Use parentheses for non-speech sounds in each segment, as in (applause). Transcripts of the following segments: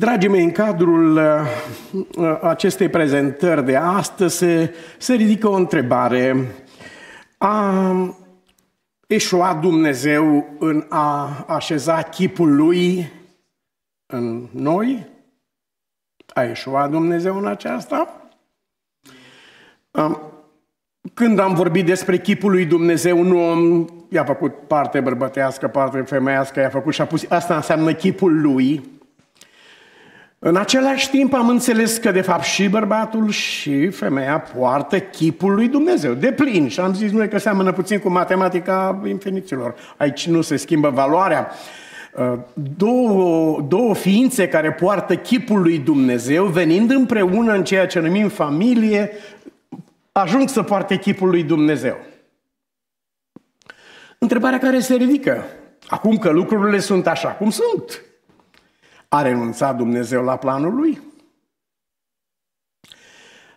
Dragii mei, în cadrul uh, uh, acestei prezentări de astăzi se, se ridică o întrebare. A eșuat Dumnezeu în a așeza chipul lui în noi? A eșuat Dumnezeu în aceasta? Când am vorbit despre chipul lui Dumnezeu, nu om i-a făcut parte bărbătească, parte femeiască, i-a făcut și a pus, asta înseamnă chipul lui, în același timp am înțeles că de fapt și bărbatul și femeia poartă chipul lui Dumnezeu, de plin. Și am zis noi că seamănă puțin cu matematica infiniților. Aici nu se schimbă valoarea. Uh, două, două ființe care poartă chipul lui Dumnezeu, venind împreună în ceea ce numim familie, ajung să poarte chipul lui Dumnezeu. Întrebarea care se ridică, acum că lucrurile sunt așa cum sunt, a renunțat Dumnezeu la planul lui?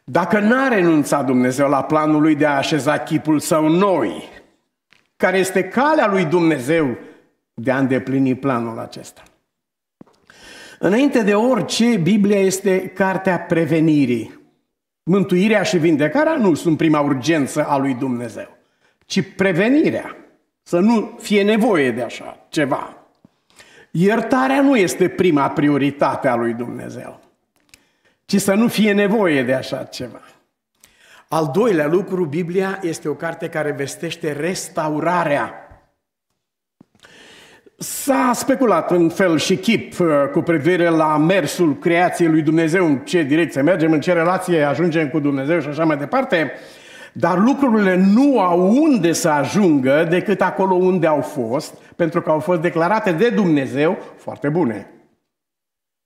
Dacă n-a renunțat Dumnezeu la planul lui de a așeza chipul său noi, care este calea lui Dumnezeu de a îndeplini planul acesta. Înainte de orice, Biblia este cartea prevenirii. Mântuirea și vindecarea nu sunt prima urgență a lui Dumnezeu, ci prevenirea. Să nu fie nevoie de așa ceva. Iertarea nu este prima prioritate a lui Dumnezeu, ci să nu fie nevoie de așa ceva. Al doilea lucru, Biblia este o carte care vestește restaurarea. S-a speculat în fel și chip uh, cu privire la mersul creației lui Dumnezeu, în ce direcție mergem, în ce relație ajungem cu Dumnezeu și așa mai departe. Uh, dar lucrurile nu au unde să ajungă decât acolo unde au fost, pentru că au fost declarate de Dumnezeu foarte bune.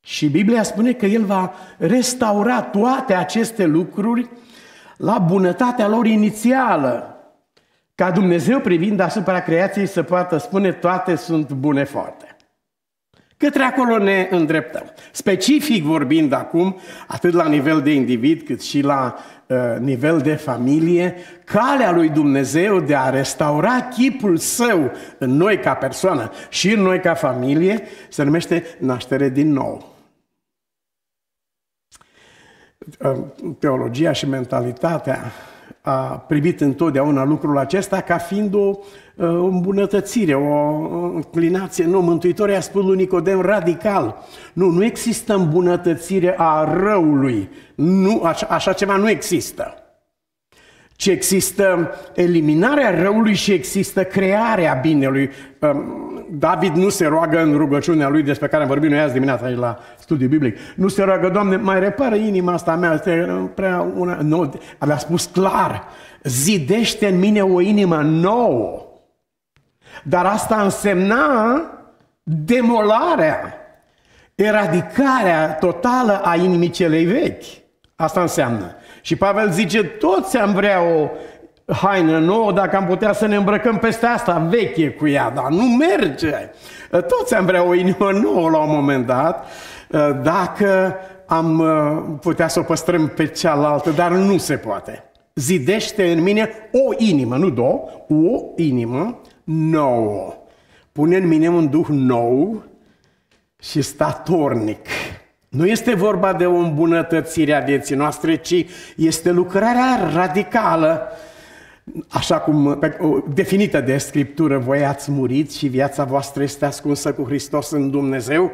Și Biblia spune că El va restaura toate aceste lucruri la bunătatea lor inițială, ca Dumnezeu privind asupra creației să poată spune toate sunt bune foarte. Către acolo ne îndreptăm. Specific vorbind acum, atât la nivel de individ cât și la Uh, nivel de familie, calea lui Dumnezeu de a restaura chipul său în noi ca persoană și în noi ca familie, se numește naștere din nou. Uh, teologia și mentalitatea a privit întotdeauna lucrul acesta ca fiind o uh, Uh, o îmbunătățire, o înclinație. Nu, Mântuitorul i-a spus lui Nicodem radical. Nu, nu există îmbunătățire a răului. Nu, așa, așa ceva nu există. Ci există eliminarea răului și există crearea binelui. Um, David nu se roagă în rugăciunea lui despre care am vorbit noi azi dimineața aici la studiu biblic. Nu se roagă, Doamne, mai repară inima asta mea, este prea una... Nu, avea spus clar, zidește în mine o inimă nouă dar asta însemna demolarea, eradicarea totală a inimii celei vechi. Asta înseamnă. Și Pavel zice, toți am vrea o haină nouă, dacă am putea să ne îmbrăcăm peste asta veche cu ea, dar nu merge. Toți am vrea o inimă nouă la un moment dat, dacă am uh, putea să o păstrăm pe cealaltă, dar nu se poate. Zidește în mine o inimă, nu două, o inimă nouă. Pune în mine un duh nou și statornic. Nu este vorba de o îmbunătățire a vieții noastre, ci este lucrarea radicală, așa cum definită de Scriptură, voi ați murit și viața voastră este ascunsă cu Hristos în Dumnezeu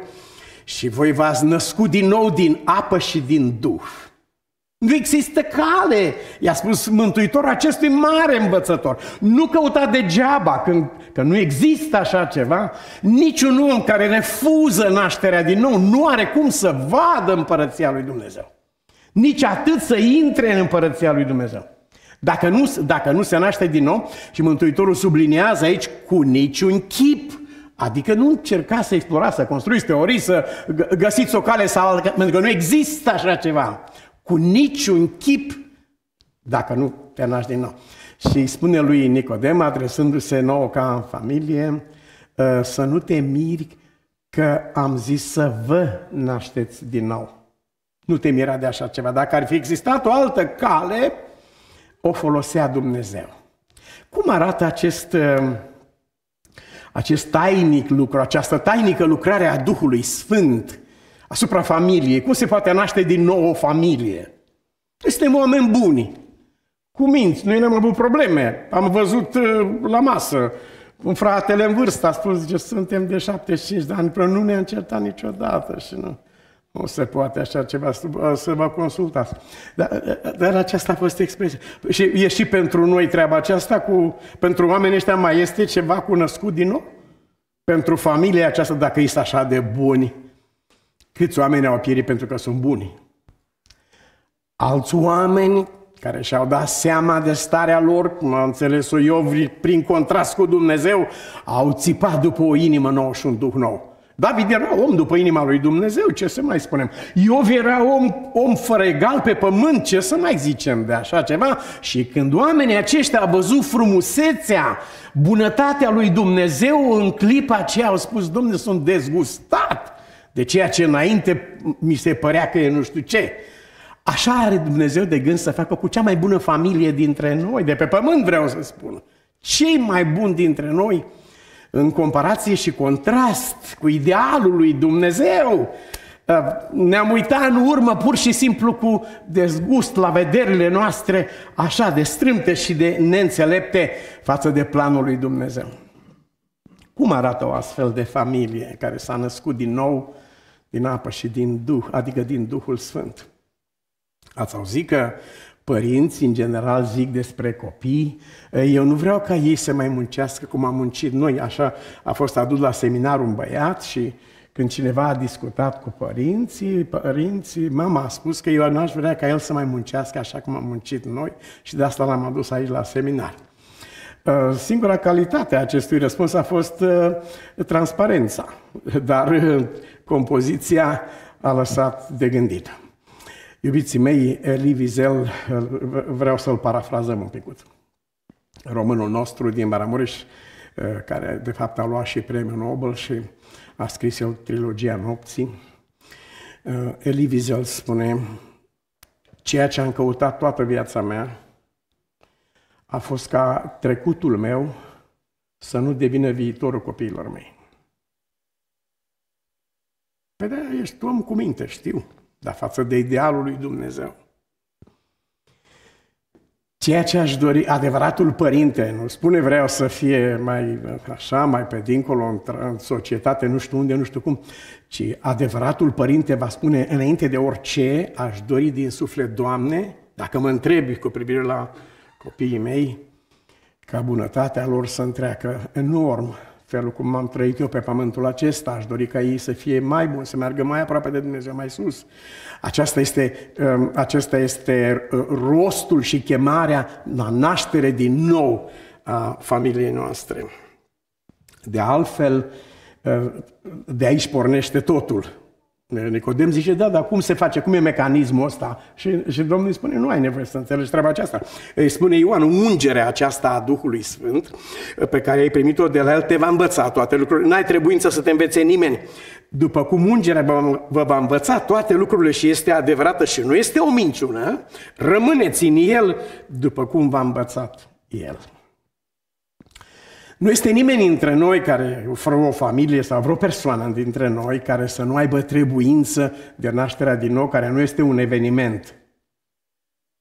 și voi v-ați născut din nou din apă și din Duh. Nu există cale, i-a spus Mântuitorul acestui mare învățător. Nu căuta degeaba, când, că nu există așa ceva, niciun om care refuză nașterea din nou nu are cum să vadă împărăția lui Dumnezeu. Nici atât să intre în împărăția lui Dumnezeu. Dacă nu, dacă nu se naște din nou, și Mântuitorul subliniază aici cu niciun chip, Adică nu încerca să explorați, să construiți teorii, să găsiți o cale, sau altă, pentru că nu există așa ceva cu niciun chip dacă nu te naști din nou. Și îi spune lui Nicodem, adresându-se nouă ca în familie, ă, să nu te miri că am zis să vă nașteți din nou. Nu te mira de așa ceva. Dacă ar fi existat o altă cale, o folosea Dumnezeu. Cum arată acest, ă, acest tainic lucru, această tainică lucrare a Duhului Sfânt? asupra familiei. Cum se poate naște din nou o familie? Suntem oameni buni, cu minți, noi n-am avut probleme. Am văzut uh, la masă un fratele în vârstă a spus, zice, suntem de 75 de ani, până nu ne-am certat niciodată și nu, nu se poate așa ceva să vă consultați. Dar, dar aceasta a fost expresia. Și e și pentru noi treaba aceasta, cu, pentru oamenii ăștia mai este ceva cu din nou? Pentru familia aceasta, dacă ești așa de buni, Câți oameni au pierit pentru că sunt buni? Alți oameni care și-au dat seama de starea lor, cum a înțeles-o Iov, prin contrast cu Dumnezeu, au țipat după o inimă nouă și un duh nou. David era om după inima lui Dumnezeu, ce să mai spunem? Iov era om, om fără egal pe pământ, ce să mai zicem de așa ceva? Și când oamenii aceștia au văzut frumusețea, bunătatea lui Dumnezeu, în clipa aceea au spus, Domne, sunt dezgustat de ceea ce înainte mi se părea că e nu știu ce. Așa are Dumnezeu de gând să facă cu cea mai bună familie dintre noi, de pe pământ vreau să spun. Cei mai buni dintre noi, în comparație și contrast cu idealul lui Dumnezeu, uh, ne-am uitat în urmă pur și simplu cu dezgust la vederile noastre așa de strâmte și de neînțelepte față de planul lui Dumnezeu. Cum arată o astfel de familie care s-a născut din nou din apă și din Duh, adică din Duhul Sfânt. Ați auzit că părinți, în general, zic despre copii, eu nu vreau ca ei să mai muncească cum am muncit noi. Așa a fost adus la seminar un băiat și când cineva a discutat cu părinții, părinții, mama a spus că eu n-aș vrea ca el să mai muncească așa cum am muncit noi și de asta l-am adus aici la seminar. Uh, singura calitate a acestui răspuns a fost uh, transparența, dar uh, compoziția a lăsat de gândit. Iubiții mei, Eli Wiesel, vreau să-l parafrazăm un picut. Românul nostru din Maramureș, care de fapt a luat și premiul Nobel și a scris el trilogia nopții, Eli Wiesel spune, ceea ce am căutat toată viața mea, a fost ca trecutul meu să nu devină viitorul copiilor mei. Păi da, ești om cu minte, știu, dar față de idealul lui Dumnezeu. Ceea ce aș dori, adevăratul părinte, nu spune vreau să fie mai așa, mai pe dincolo, în, în societate, nu știu unde, nu știu cum, ci adevăratul părinte va spune, înainte de orice, aș dori din suflet, Doamne, dacă mă întrebi cu privire la copiii mei, ca bunătatea lor să întreacă enorm felul cum am trăit eu pe pământul acesta. Aș dori ca ei să fie mai buni, să meargă mai aproape de Dumnezeu, mai sus. Aceasta este, um, acesta este uh, rostul și chemarea la naștere din nou a familiei noastre. De altfel, uh, de aici pornește totul. Nicodem zice, da, dar cum se face, cum e mecanismul ăsta? Și, și Domnul îi spune, nu ai nevoie să înțelegi treaba aceasta. Îi spune Ioan, ungerea aceasta a Duhului Sfânt, pe care ai primit-o de la el, te va învăța toate lucrurile. N-ai trebuință să te învețe nimeni. După cum ungerea vă va învăța toate lucrurile și este adevărată și nu este o minciună, rămâneți în el după cum v-a învățat el. Nu este nimeni dintre noi care, fără o familie sau vreo persoană dintre noi, care să nu aibă trebuință de nașterea din nou, care nu este un eveniment,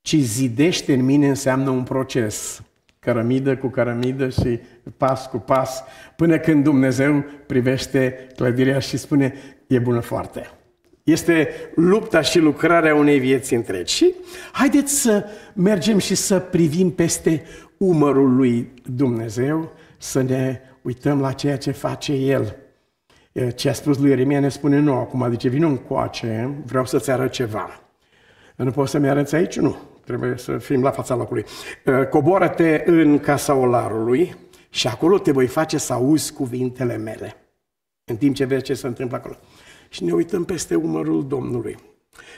ci zidește în mine înseamnă un proces, cărămidă cu cărămidă și pas cu pas, până când Dumnezeu privește clădirea și spune, e bună foarte. Este lupta și lucrarea unei vieți întregi. Și haideți să mergem și să privim peste umărul lui Dumnezeu să ne uităm la ceea ce face El. Ce a spus lui Ieremia ne spune „Nu, acum, zice, adică vină în coace, vreau să-ți arăt ceva. Nu poți să-mi arăți aici? Nu. Trebuie să fim la fața locului. Coboară-te în casa olarului și acolo te voi face să auzi cuvintele mele. În timp ce vezi ce se întâmplă acolo. Și ne uităm peste umărul Domnului.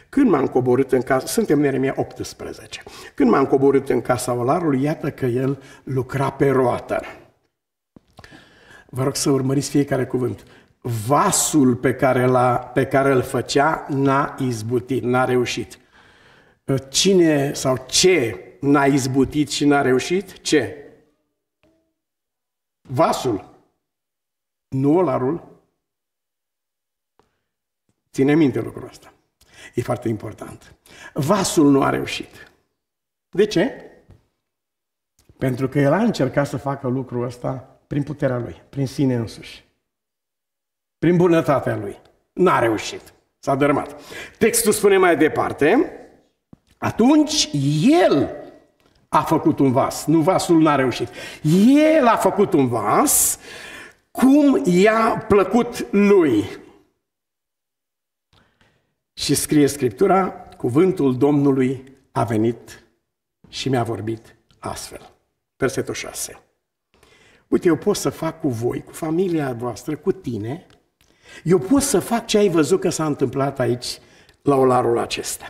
Când m-am coborât în casa, suntem în Ieremia 18, când m-am coborât în casa olarului, iată că el lucra pe roată vă rog să urmăriți fiecare cuvânt, vasul pe care, l-a, pe care îl făcea n-a izbutit, n-a reușit. Cine sau ce n-a izbutit și n-a reușit? Ce? Vasul. Nu olarul. Ține minte lucrul ăsta. E foarte important. Vasul nu a reușit. De ce? Pentru că el a încercat să facă lucrul ăsta prin puterea lui, prin sine însuși, prin bunătatea lui. N-a reușit, s-a dărâmat. Textul spune mai departe, atunci el a făcut un vas, nu vasul n-a reușit. El a făcut un vas cum i-a plăcut lui. Și scrie Scriptura, cuvântul Domnului a venit și mi-a vorbit astfel. Versetul 6. Uite, eu pot să fac cu voi, cu familia voastră, cu tine, eu pot să fac ce ai văzut că s-a întâmplat aici, la olarul acesta.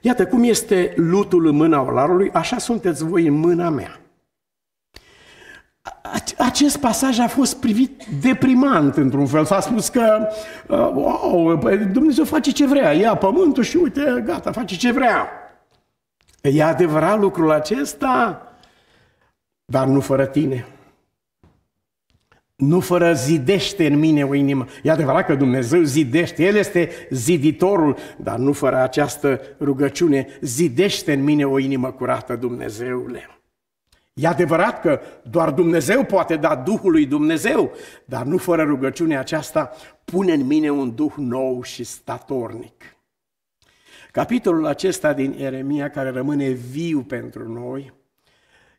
Iată cum este lutul în mâna olarului, așa sunteți voi în mâna mea. Acest pasaj a fost privit deprimant într-un fel. S-a spus că uh, wow, păi, Dumnezeu face ce vrea, ia pământul și uite, gata, face ce vrea. E adevărat lucrul acesta, dar nu fără tine nu fără zidește în mine o inimă. E adevărat că Dumnezeu zidește, El este ziditorul, dar nu fără această rugăciune, zidește în mine o inimă curată, Dumnezeule. E adevărat că doar Dumnezeu poate da Duhul Dumnezeu, dar nu fără rugăciunea aceasta, pune în mine un Duh nou și statornic. Capitolul acesta din Eremia, care rămâne viu pentru noi,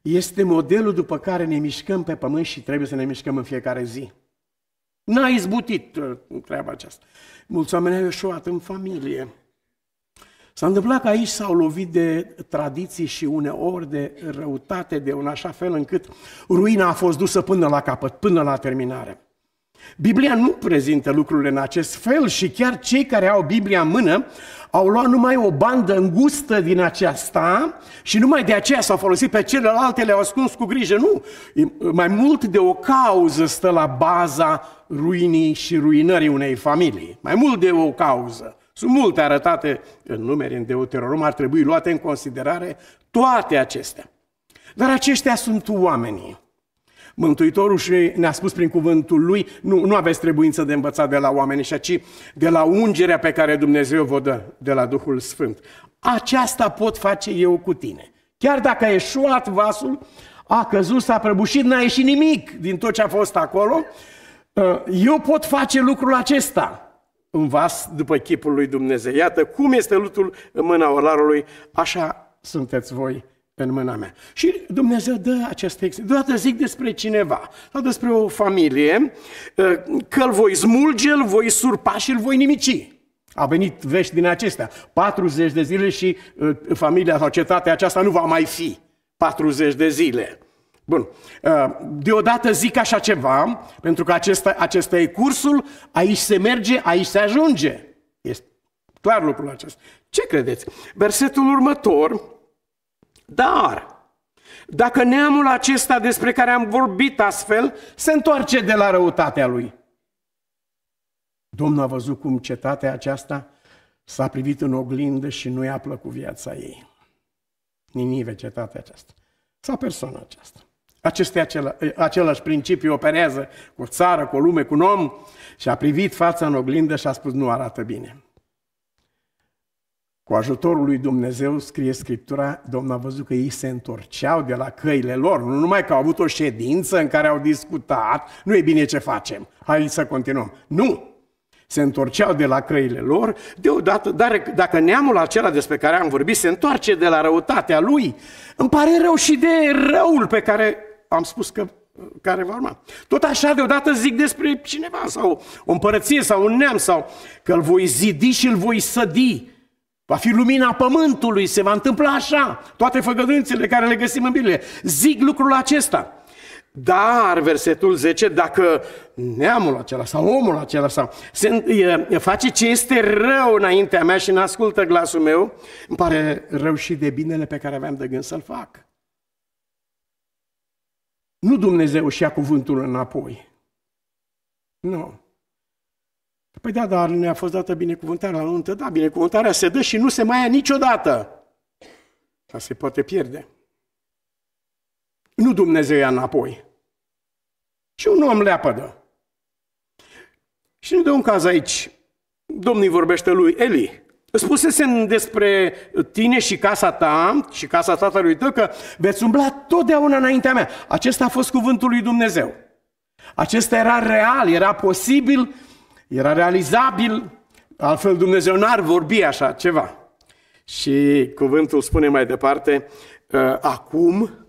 este modelul după care ne mișcăm pe pământ și trebuie să ne mișcăm în fiecare zi. N-a izbutit uh, treaba aceasta. Mulți oameni au ieșuat în familie. S-a întâmplat că aici s-au lovit de tradiții și uneori de răutate de un așa fel încât ruina a fost dusă până la capăt, până la terminare. Biblia nu prezintă lucrurile în acest fel și chiar cei care au Biblia în mână au luat numai o bandă îngustă din aceasta și numai de aceea s-au folosit pe celelalte, le-au ascuns cu grijă. Nu, mai mult de o cauză stă la baza ruinii și ruinării unei familii. Mai mult de o cauză. Sunt multe arătate în numere, în Deuteronom, ar trebui luate în considerare toate acestea. Dar aceștia sunt oamenii. Mântuitorul și ne-a spus prin cuvântul lui, nu, nu aveți trebuință de învățat de la oameni ci de la ungerea pe care Dumnezeu vă dă, de la Duhul Sfânt. Aceasta pot face eu cu tine. Chiar dacă a eșuat vasul, a căzut, s-a prăbușit, n-a ieșit nimic din tot ce a fost acolo, ă, eu pot face lucrul acesta în vas după chipul lui Dumnezeu. Iată cum este lutul în mâna orarului, așa sunteți voi în mâna mea. Și Dumnezeu dă acest text. Deodată zic despre cineva sau despre o familie ă, că îl voi smulge, îl voi surpa și îl voi nimici. A venit vești din acestea. 40 de zile și ă, familia sau cetatea aceasta nu va mai fi. 40 de zile. Bun. Ă, deodată zic așa ceva, pentru că acesta, acesta e cursul, aici se merge, aici se ajunge. Este clar lucrul acesta. Ce credeți? Versetul următor, dar, dacă neamul acesta despre care am vorbit astfel se întoarce de la răutatea lui, Domnul a văzut cum cetatea aceasta s-a privit în oglindă și nu i-a plăcut viața ei. Ninive, cetatea aceasta. Sau persoana aceasta. Acest acela, același principiu operează cu o țară, cu o lume, cu un om și a privit fața în oglindă și a spus nu arată bine. Cu ajutorul lui Dumnezeu, scrie Scriptura, Domnul a văzut că ei se întorceau de la căile lor. Nu numai că au avut o ședință în care au discutat, nu e bine ce facem, hai să continuăm. Nu! Se întorceau de la căile lor, deodată, dar dacă neamul acela despre care am vorbit se întoarce de la răutatea lui, îmi pare rău și de răul pe care am spus că care va urma. Tot așa deodată zic despre cineva sau o împărăție sau un neam sau că îl voi zidi și îl voi sădi Va fi lumina pământului, se va întâmpla așa. Toate făgădunțele care le găsim în Biblie. Zic lucrul acesta. Dar, versetul 10, dacă neamul acela sau omul acela sau se, e, face ce este rău înaintea mea și nu ascultă glasul meu, îmi pare rău și de binele pe care aveam de gând să-l fac. Nu Dumnezeu și a cuvântul înapoi. Nu. Păi da, dar ne-a fost dată binecuvântarea la nuntă. Da, binecuvântarea se dă și nu se mai ia niciodată. Dar se poate pierde. Nu Dumnezeu ia înapoi. Și un om leapădă. Și nu dă un caz aici. Domnul vorbește lui Eli. Spusese despre tine și casa ta și casa tatălui tău că veți umbla totdeauna înaintea mea. Acesta a fost cuvântul lui Dumnezeu. Acesta era real, era posibil era realizabil, altfel Dumnezeu n-ar vorbi așa ceva. Și cuvântul spune mai departe, ă, acum,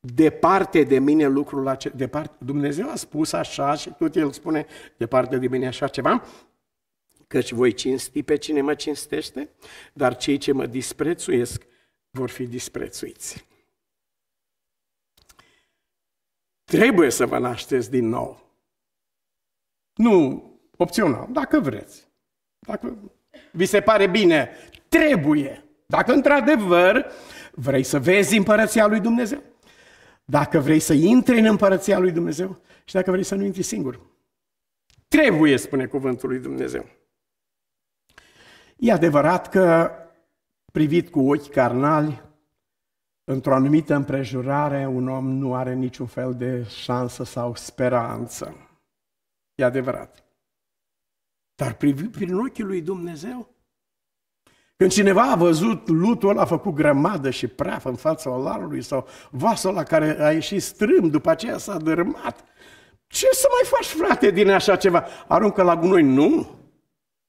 departe de mine lucrul acesta, departe, Dumnezeu a spus așa și tot el spune, departe de mine așa ceva, căci voi cinsti pe cine mă cinstește, dar cei ce mă disprețuiesc vor fi disprețuiți. Trebuie să vă nașteți din nou. Nu Opțional, dacă vreți. Dacă vi se pare bine, trebuie. Dacă într-adevăr vrei să vezi împărăția lui Dumnezeu, dacă vrei să intri în împărăția lui Dumnezeu și dacă vrei să nu intri singur. Trebuie, spune cuvântul lui Dumnezeu. E adevărat că privit cu ochi carnali, într-o anumită împrejurare, un om nu are niciun fel de șansă sau speranță. E adevărat. Dar privit prin ochii lui Dumnezeu, când cineva a văzut lutul ăla a făcut grămadă și praf în fața olarului sau vasul la care a ieșit strâm, după aceea s-a dărâmat, ce să mai faci, frate, din așa ceva? Aruncă la gunoi? Nu.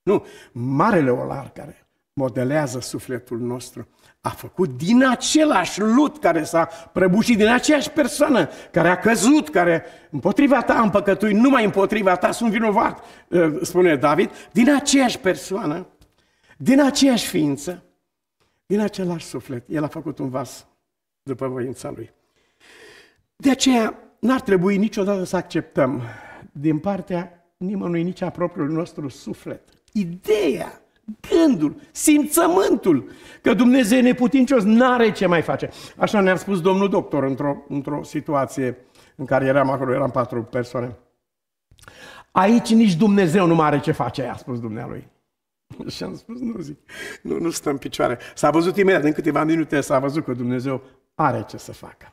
Nu. Marele olar care modelează sufletul nostru a făcut din același lut care s-a prăbușit, din aceeași persoană care a căzut, care împotriva ta am păcătuit, numai împotriva ta sunt vinovat, uh, spune David, din aceeași persoană, din aceeași ființă, din același suflet. El a făcut un vas după voința lui. De aceea n-ar trebui niciodată să acceptăm din partea nimănui, nici a propriului nostru suflet, ideea gândul, simțământul că Dumnezeu e neputincios, n-are ce mai face. Așa ne-a spus domnul doctor într-o, într-o situație în care eram acolo, eram patru persoane. Aici nici Dumnezeu nu mai are ce face, a spus dumnealui. (laughs) Și am spus, nu zic, nu, nu stă în picioare. S-a văzut imediat, în câteva minute s-a văzut că Dumnezeu are ce să facă.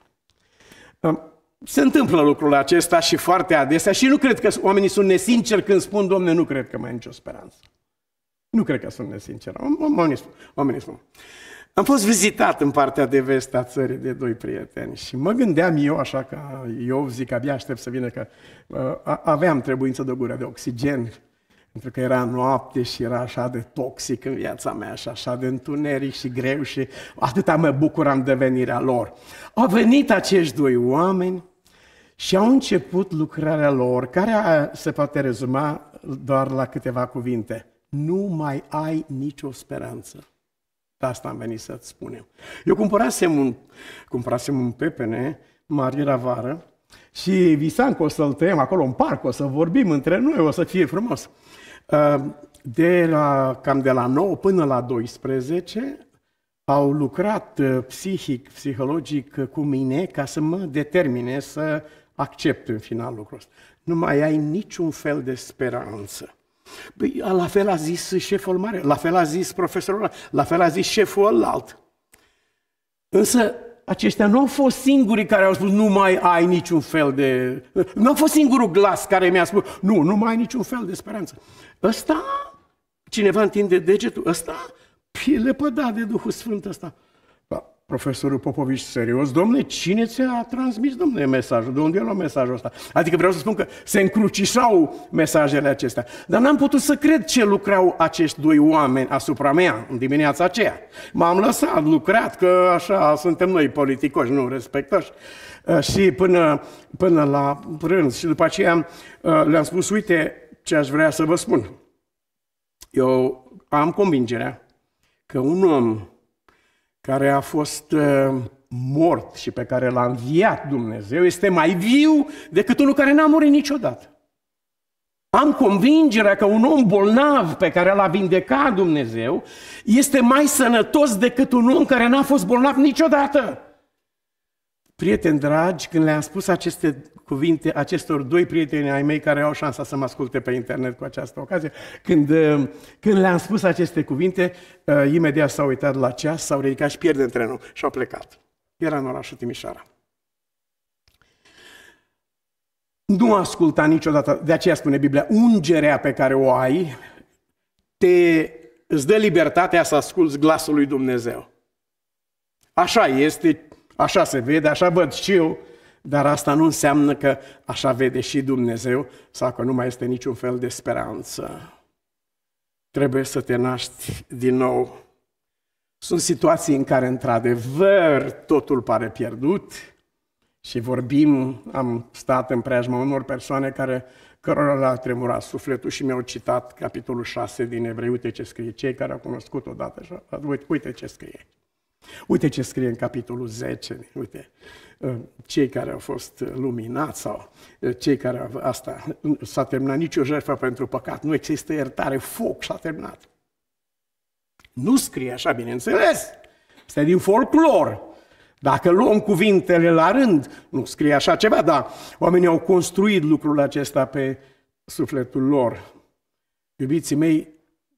Se întâmplă lucrul acesta și foarte adesea și nu cred că oamenii sunt nesinceri când spun, domne, nu cred că mai e nicio speranță. Nu cred că sunt nesincer. sunt. Am fost vizitat în partea de vest a țării de doi prieteni și mă gândeam eu, așa că eu zic, abia aștept să vină, că uh, aveam trebuință de gură de oxigen, pentru că era noapte și era așa de toxic în viața mea și așa de întuneric și greu și atâta mă bucuram de venirea lor. Au venit acești doi oameni și au început lucrarea lor, care se poate rezuma doar la câteva cuvinte – nu mai ai nicio speranță. De asta am venit să-ți spunem. Eu cumpărasem un, cumpărasem un pepene mare la vară și visam că o să-l tăiem acolo în parc, o să vorbim între noi, o să fie frumos. Uh, de la, cam de la 9 până la 12 au lucrat uh, psihic, psihologic uh, cu mine ca să mă determine să accept în final lucrul ăsta. Nu mai ai niciun fel de speranță. Păi, la fel a zis șeful mare, la fel a zis profesorul ăla, la fel a zis șeful alt. Însă aceștia nu au fost singurii care au spus nu mai ai niciun fel de... Nu a fost singurul glas care mi-a spus nu, nu mai ai niciun fel de speranță. Ăsta, cineva întinde degetul, ăsta e lepădat de Duhul Sfânt ăsta. Profesorul Popovici, serios, domne, cine ți-a transmis, domne, mesajul? De unde a luat mesajul ăsta? Adică vreau să spun că se încrucișau mesajele acestea. Dar n-am putut să cred ce lucrau acești doi oameni asupra mea în dimineața aceea. M-am lăsat, lucrat, că așa suntem noi politicoși, nu respectoși. Uh, și până, până la prânz. Și după aceea uh, le-am spus, uite ce aș vrea să vă spun. Eu am convingerea că un om care a fost uh, mort și pe care l-a înviat Dumnezeu este mai viu decât unul care n-a murit niciodată. Am convingerea că un om bolnav pe care l-a vindecat Dumnezeu este mai sănătos decât un om care n-a fost bolnav niciodată. Prieteni dragi, când le-am spus aceste cuvinte acestor doi prieteni ai mei care au șansa să mă asculte pe internet cu această ocazie, când, uh, când le-am spus aceste cuvinte, uh, imediat s-au uitat la ceas, s-au ridicat și pierdem trenul și au plecat. Era în orașul Timișoara. Nu asculta niciodată, de aceea spune Biblia, ungerea pe care o ai te, îți dă libertatea să asculți glasul lui Dumnezeu. Așa este Așa se vede, așa văd și eu, dar asta nu înseamnă că așa vede și Dumnezeu sau că nu mai este niciun fel de speranță. Trebuie să te naști din nou. Sunt situații în care, într-adevăr, totul pare pierdut și vorbim, am stat în preajma unor persoane care, cărora le-a tremurat sufletul și mi-au citat capitolul 6 din Evrei, uite ce scrie, cei care au cunoscut odată, uite, uite ce scrie. Uite ce scrie în capitolul 10, uite, uh, cei care au fost uh, luminați sau uh, cei care au asta, s-a terminat nicio jertfă pentru păcat, nu există iertare, foc s-a terminat. Nu scrie așa, bineînțeles, este din folclor. Dacă luăm cuvintele la rând, nu scrie așa ceva, dar oamenii au construit lucrul acesta pe sufletul lor. Iubiții mei,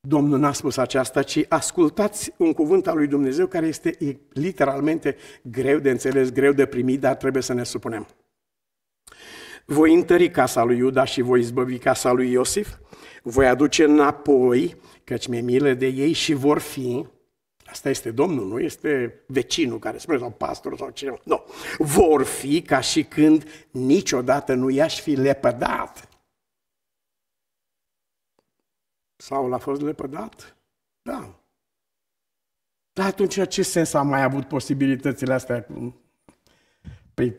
Domnul n-a spus aceasta, ci ascultați un cuvânt al lui Dumnezeu care este literalmente greu de înțeles, greu de primit, dar trebuie să ne supunem. Voi întări casa lui Iuda și voi izbăvi casa lui Iosif, voi aduce înapoi, căci mi-e milă de ei și vor fi, Asta este Domnul, nu este vecinul care spune, sau pastor sau cineva. Nu. Vor fi ca și când niciodată nu i-aș fi lepădat Saul a fost lepădat? Da. Dar atunci ce sens a mai avut posibilitățile astea? Păi,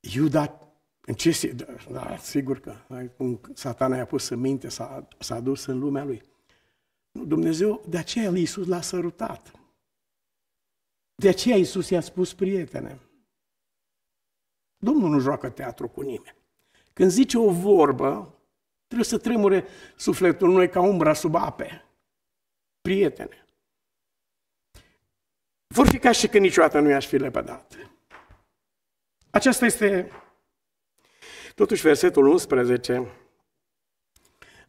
Iuda, în ce se... Da, da, sigur că cum satana i-a pus în minte, s-a, s-a dus în lumea lui. Dumnezeu, de aceea Iisus l-a sărutat. De aceea Iisus i-a spus, prietene, Domnul nu joacă teatru cu nimeni. Când zice o vorbă, Trebuie să tremure sufletul noi ca umbra sub ape. Prietene. Vor fi ca și când niciodată nu i-aș fi lepădat. Aceasta este totuși versetul 11.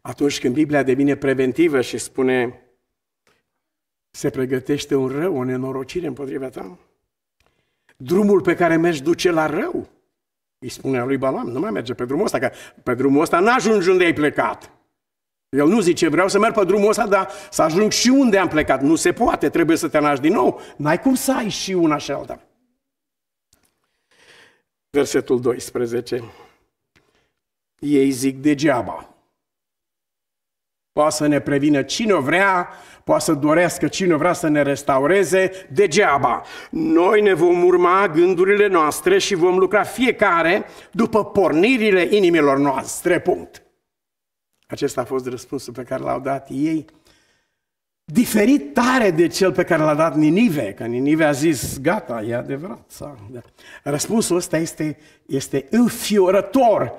Atunci când Biblia devine preventivă și spune se pregătește un rău, o nenorocire împotriva ta, drumul pe care mergi duce la rău. Îi spunea lui Balam, nu mai merge pe drumul ăsta, că pe drumul ăsta n-ajungi unde ai plecat. El nu zice, vreau să merg pe drumul ăsta, dar să ajung și unde am plecat. Nu se poate, trebuie să te naști din nou. N-ai cum să ai și una și alta. Versetul 12. Ei zic degeaba poate să ne prevină cine o vrea, poate să dorească cine vrea să ne restaureze, degeaba. Noi ne vom urma gândurile noastre și vom lucra fiecare după pornirile inimilor noastre, punct. Acesta a fost răspunsul pe care l-au dat ei, diferit tare de cel pe care l-a dat Ninive, că Ninive a zis, gata, e adevărat. Sau, da. Răspunsul ăsta este, este înfiorător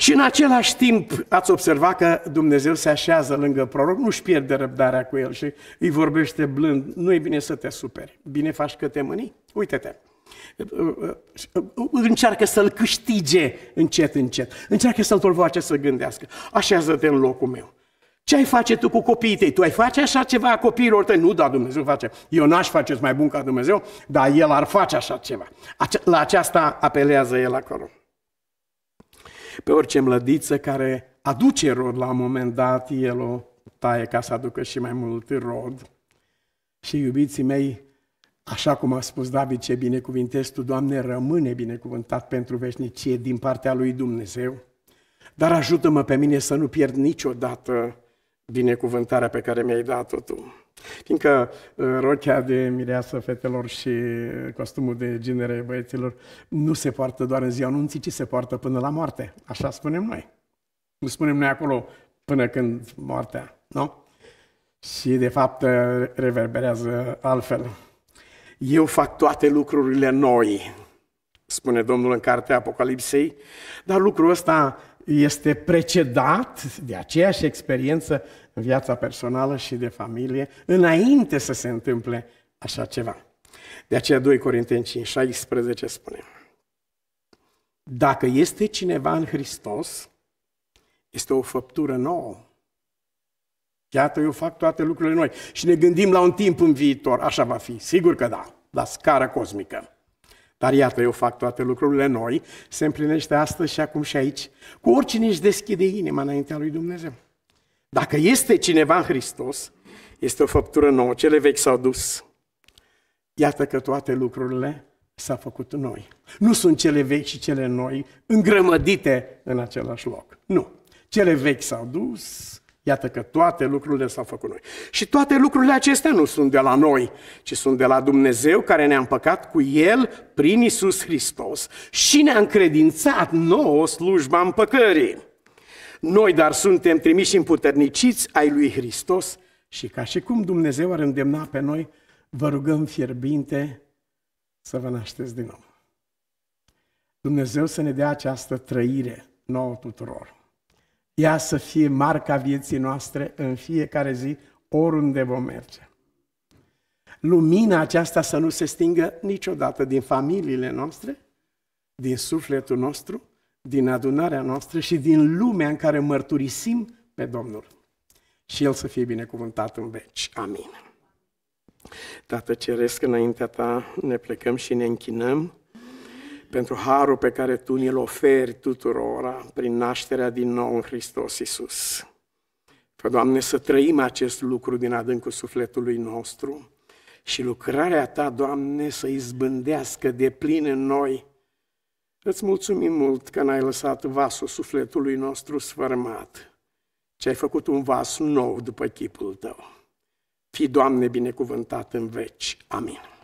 și în același timp ați observat că Dumnezeu se așează lângă proroc, nu-și pierde răbdarea cu el și îi vorbește blând. Nu e bine să te superi, bine faci că te mâni. Uite-te, încearcă să-l câștige încet, încet. Încearcă să-l tolvoace să gândească. Așează-te în locul meu. Ce ai face tu cu copiii tăi? Tu ai face așa ceva a copiilor tăi? Nu, da, Dumnezeu face. Eu n-aș face mai bun ca Dumnezeu, dar El ar face așa ceva. La aceasta apelează El acolo pe orice mlădiță care aduce rod la un moment dat, el o taie ca să aducă și mai mult rod. Și iubiții mei, așa cum a spus David, ce binecuvintezi tu, Doamne, rămâne binecuvântat pentru veșnicie din partea lui Dumnezeu, dar ajută-mă pe mine să nu pierd niciodată binecuvântarea pe care mi-ai dat-o tu. Fiindcă uh, rochea de mireasă fetelor și uh, costumul de genere băieților nu se poartă doar în ziua nunții, ci se poartă până la moarte. Așa spunem noi. Nu spunem noi acolo până când moartea, nu? Și de fapt uh, reverberează altfel. Eu fac toate lucrurile noi, spune Domnul în cartea Apocalipsei, dar lucrul ăsta este precedat de aceeași experiență în viața personală și de familie, înainte să se întâmple așa ceva. De aceea 2 Corinteni 5, 16 spune, Dacă este cineva în Hristos, este o făptură nouă. Iată, eu fac toate lucrurile noi. Și ne gândim la un timp în viitor, așa va fi. Sigur că da, la scară cosmică. Dar iată, eu fac toate lucrurile noi, se împlinește astăzi și acum și aici, cu oricine își deschide inima înaintea lui Dumnezeu. Dacă este cineva în Hristos, este o făptură nouă, cele vechi s-au dus. Iată că toate lucrurile s au făcut noi. Nu sunt cele vechi și cele noi îngrămădite în același loc. Nu. Cele vechi s-au dus, Iată că toate lucrurile s-au făcut noi. Și toate lucrurile acestea nu sunt de la noi, ci sunt de la Dumnezeu care ne-a împăcat cu El prin Isus Hristos și ne-a încredințat nouă slujba împăcării. Noi dar suntem trimiși împuterniciți ai lui Hristos și ca și cum Dumnezeu ar îndemna pe noi, vă rugăm fierbinte să vă nașteți din nou. Dumnezeu să ne dea această trăire nouă tuturor ea să fie marca vieții noastre în fiecare zi, oriunde vom merge. Lumina aceasta să nu se stingă niciodată din familiile noastre, din sufletul nostru, din adunarea noastră și din lumea în care mărturisim pe Domnul. Și El să fie binecuvântat în veci. Amin. Tată Ceresc, înaintea Ta ne plecăm și ne închinăm pentru harul pe care Tu ne-l oferi tuturora prin nașterea din nou în Hristos Iisus. Fă, Doamne, să trăim acest lucru din adâncul sufletului nostru și lucrarea Ta, Doamne, să izbândească de plin în noi. Îți mulțumim mult că n-ai lăsat vasul sufletului nostru sfărmat, ci ai făcut un vas nou după chipul Tău. Fii, Doamne, binecuvântat în veci. Amin.